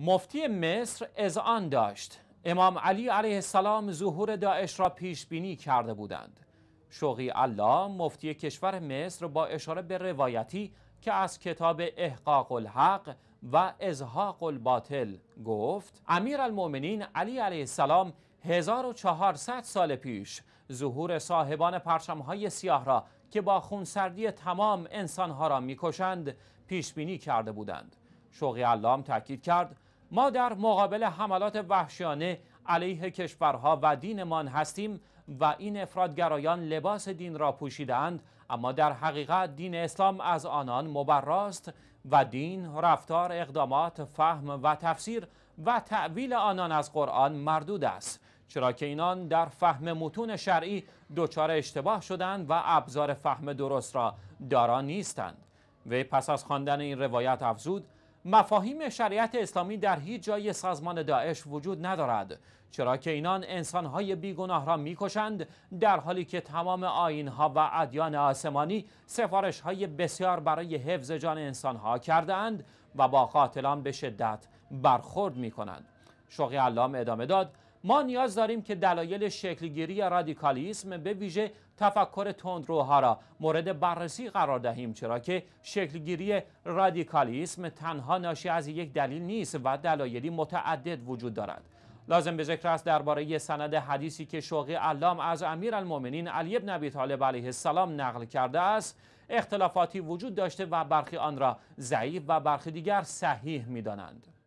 مفتی مصر آن داشت امام علی علیه السلام ظهور داعش را پیش بینی کرده بودند شوقی الله مفتی کشور مصر با اشاره به روایتی که از کتاب احقاق الحق و ازهاق الباطل گفت امیر المومنین علی علیه السلام 1400 سال پیش ظهور صاحبان پرچمهای سیاه را که با خونسردی تمام انسانها را میکشند پیش بینی کرده بودند شوقی علام تاکید کرد ما در مقابل حملات وحشیانه علیه کشورها و دینمان هستیم و این افرادگرایان لباس دین را پوشیدند اما در حقیقت دین اسلام از آنان مبراست و دین رفتار اقدامات فهم و تفسیر و تعویل آنان از قرآن مردود است چرا که اینان در فهم متون شرعی دچار اشتباه شدند و ابزار فهم درست را دارا نیستند وی پس از خواندن این روایت افزود مفاهیم شریعت اسلامی در هیچ جای سازمان داعش وجود ندارد چرا که اینان انسانهای بیگناه را میکشند در حالی که تمام آینها و ادیان آسمانی سفارش های بسیار برای حفظ جان انسانها کردهاند و با قاتلان به شدت برخورد می شوقی علام ادامه داد ما نیاز داریم که دلایل شکلگیری رادیکالیسم به ویژه تفکر تندروها را مورد بررسی قرار دهیم چرا که شکلگیری رادیکالیسم تنها ناشی از یک دلیل نیست و دلایلی متعدد وجود دارد لازم به ذکر است درباره سند حدیثی که شوقی علام از امیرالمؤمنین علی بن ابی طالب علیه السلام نقل کرده است اختلافاتی وجود داشته و برخی آن را ضعیف و برخی دیگر صحیح میدانند